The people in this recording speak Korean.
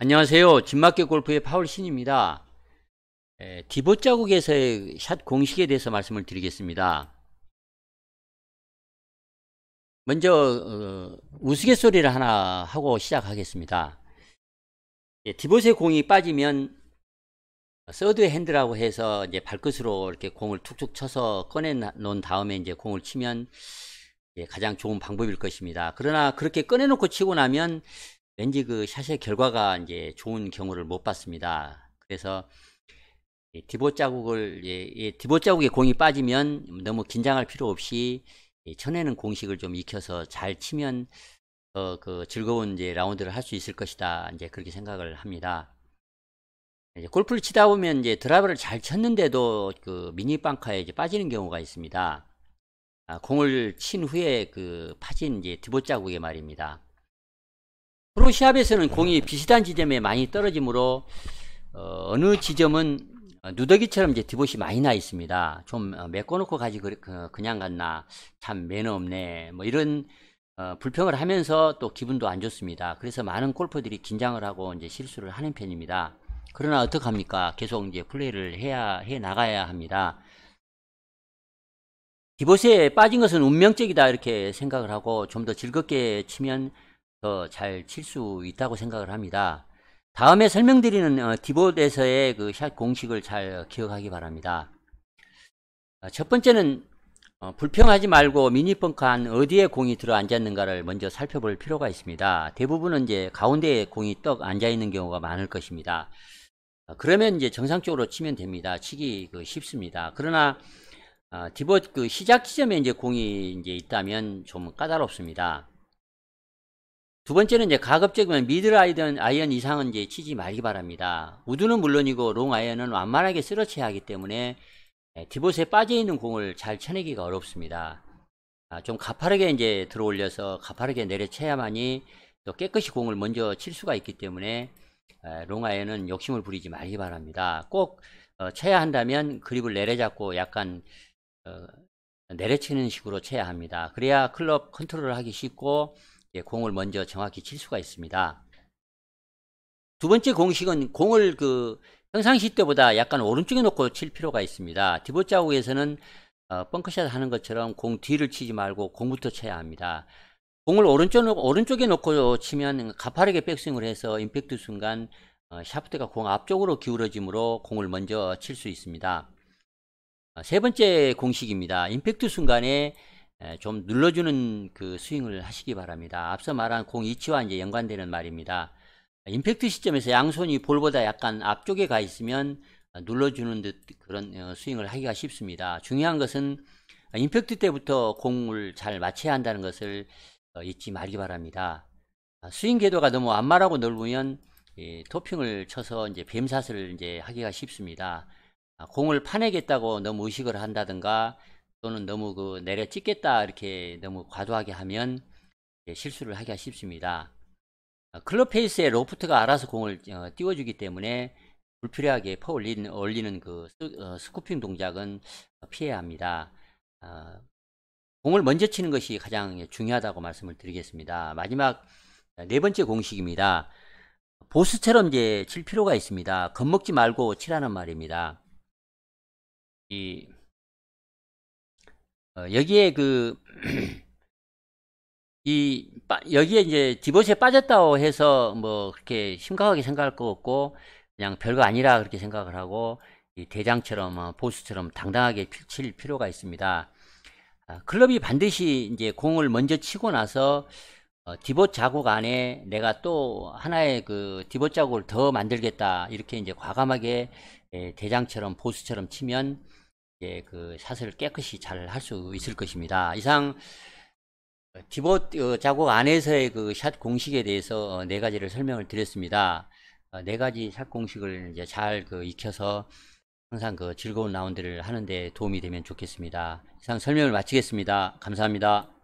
안녕하세요. 진마켓 골프의 파울 신입니다. 예, 디봇 자국에서의 샷 공식에 대해서 말씀을 드리겠습니다. 먼저 어, 우스갯소리를 하나 하고 시작하겠습니다. 예, 디봇의 공이 빠지면 서드 핸드라고 해서 이제 발끝으로 이렇게 공을 툭툭 쳐서 꺼내 놓은 다음에 이제 공을 치면 예, 가장 좋은 방법일 것입니다. 그러나 그렇게 꺼내놓고 치고 나면 왠지 그 샷의 결과가 이제 좋은 경우를 못 봤습니다. 그래서 디봇 자국을 예, 디봇 자국에 공이 빠지면 너무 긴장할 필요 없이 예, 쳐내는 공식을 좀 익혀서 잘 치면 어, 그 즐거운 이제 라운드를 할 수 있을 것이다 이제 그렇게 생각을 합니다. 이제 골프를 치다 보면 이제 드라이버를 잘 쳤는데도 그 미니 빵카에 이제 빠지는 경우가 있습니다. 아, 공을 친 후에 그 파진 이제 디봇 자국에 말입니다. 프로 시합에서는 공이 비슷한 지점에 많이 떨어지므로 어, 느 지점은 누더기처럼 이제 디봇이 많이 나 있습니다. 좀 어, 메꿔놓고 가지 그, 그냥 갔나 참 매너 없네 뭐 이런 어, 불평을 하면서 또 기분도 안 좋습니다. 그래서 많은 골퍼들이 긴장을 하고 이제 실수를 하는 편입니다. 그러나 어떡합니까? 계속 이제 플레이를 해야 해 나가야 합니다. 디봇에 빠진 것은 운명적이다 이렇게 생각을 하고 좀 더 즐겁게 치면 더잘칠수 있다고 생각을 합니다. 다음에 설명드리는 어, 디봇에서의 그 샷 공식을 잘 기억하기 바랍니다. 아, 첫 번째는 어, 불평하지 말고 미니펑크 한 어디에 공이 들어 앉았는가를 먼저 살펴볼 필요가 있습니다. 대부분은 이제 가운데에 공이 떡 앉아 있는 경우가 많을 것입니다. 아, 그러면 이제 정상적으로 치면 됩니다. 치기 그 쉽습니다. 그러나 어, 아, 디봇 그 시작 지점에 이제 공이 이제 있다면 좀 까다롭습니다. 두 번째는 이제 가급적이면 미들 아이언, 아이언 이상은 이제 치지 말기 바랍니다. 우드는 물론이고 롱 아이언은 완만하게 쓰러쳐야 하기 때문에 예, 디봇에 빠져있는 공을 잘 쳐내기가 어렵습니다. 아, 좀 가파르게 이제 들어올려서 가파르게 내려쳐야만이 또 깨끗이 공을 먼저 칠 수가 있기 때문에 예, 롱 아이언은 욕심을 부리지 말기 바랍니다. 꼭 어, 쳐야 한다면 그립을 내려잡고 약간 어, 내려치는 식으로 쳐야 합니다. 그래야 클럽 컨트롤을 하기 쉽고 예, 공을 먼저 정확히 칠 수가 있습니다. 두 번째 공식은 공을 그 평상시 때보다 약간 오른쪽에 놓고 칠 필요가 있습니다. 디봇 자국에서는 어, 펑크샷 하는 것처럼 공 뒤를 치지 말고 공부터 쳐야 합니다. 공을 오른쪽, 오른쪽에 놓고 치면 가파르게 백스윙을 해서 임팩트 순간 어, 샤프트가 공 앞쪽으로 기울어지므로 공을 먼저 칠 수 있습니다. 어, 세 번째 공식입니다. 임팩트 순간에 좀 눌러주는 그 스윙을 하시기 바랍니다. 앞서 말한 공위치와 이제 연관되는 말입니다. 임팩트 시점에서 양손이 볼보다 약간 앞쪽에 가 있으면 눌러주는 듯 그런 어, 스윙을 하기가 쉽습니다. 중요한 것은 임팩트 때부터 공을 잘 맞춰야 한다는 것을 어, 잊지 말기 바랍니다. 아, 스윙 궤도가 너무 안마라고 넓으면 토핑을 쳐서 이제 뱀샷을 이제 하기가 쉽습니다. 아, 공을 파내겠다고 너무 의식을 한다든가 또는 너무 그 내려찍겠다 이렇게 너무 과도하게 하면 실수를 하기가 쉽습니다. 어, 클럽 페이스에 로프트가 알아서 공을 어, 띄워주기 때문에 불필요하게 퍼 올리는, 올리는 그 어, 스쿠핑 동작은 피해야 합니다. 공을 먼저 치는 것이 가장 중요하다고 말씀을 드리겠습니다. 마지막 네 번째 공식입니다. 보스처럼 이제 칠 필요가 있습니다. 겁먹지 말고 치라는 말입니다. 이 어, 여기에 그, 이, 여기에 이제 디봇에 빠졌다고 해서 뭐 그렇게 심각하게 생각할 거 없고, 그냥 별거 아니라 그렇게 생각을 하고, 이 대장처럼, 어, 보스처럼 당당하게 칠 필요가 있습니다. 어, 클럽이 반드시 이제 공을 먼저 치고 나서, 어, 디봇 자국 안에 내가 또 하나의 그 디봇 자국을 더 만들겠다 이렇게 이제 과감하게 에, 예, 대장처럼 보수처럼 치면 이그 예, 샷을 깨끗이 잘 할 수 있을 것입니다. 이상 디봇 작업 어, 안에서의 그 샷 공식에 대해서 어, 네 가지를 설명을 드렸습니다. 어, 네 가지 샷 공식을 이제 잘그 익혀서 항상 그 즐거운 라운드를 하는데 도움이 되면 좋겠습니다. 이상 설명을 마치겠습니다. 감사합니다.